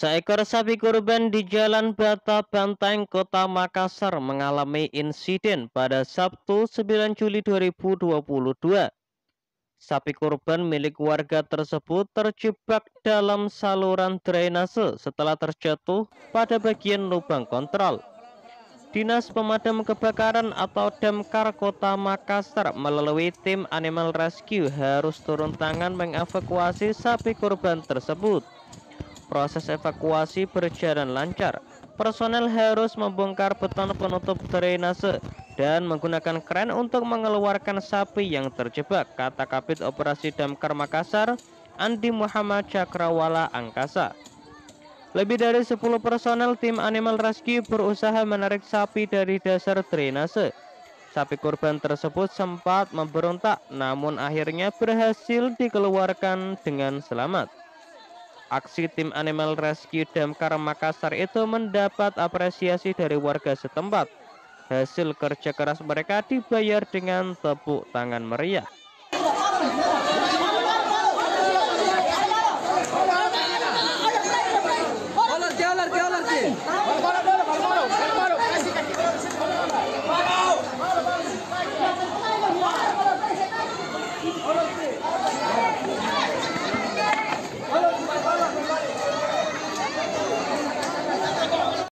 Seekor sapi kurban di Jalan Bata Banteng, Kota Makassar mengalami insiden pada Sabtu 9 Juli 2022. Sapi kurban milik warga tersebut terjebak dalam saluran drainase setelah terjatuh pada bagian lubang kontrol. Dinas Pemadam Kebakaran atau Damkar Kota Makassar melalui tim Animal Rescue harus turun tangan mengevakuasi sapi kurban tersebut. Proses evakuasi berjalan lancar. Personel harus membongkar beton penutup drainase dan menggunakan kren untuk mengeluarkan sapi yang terjebak, kata Kapit Operasi Damkar Makassar, Andi Muhammad Cakrawala Angkasa. Lebih dari 10 personel tim Animal Rescue berusaha menarik sapi dari dasar drainase. Sapi korban tersebut sempat memberontak namun akhirnya berhasil dikeluarkan dengan selamat. Aksi tim Animal Rescue Damkar Makassar itu mendapat apresiasi dari warga setempat. Hasil kerja keras mereka dibayar dengan tepuk tangan meriah.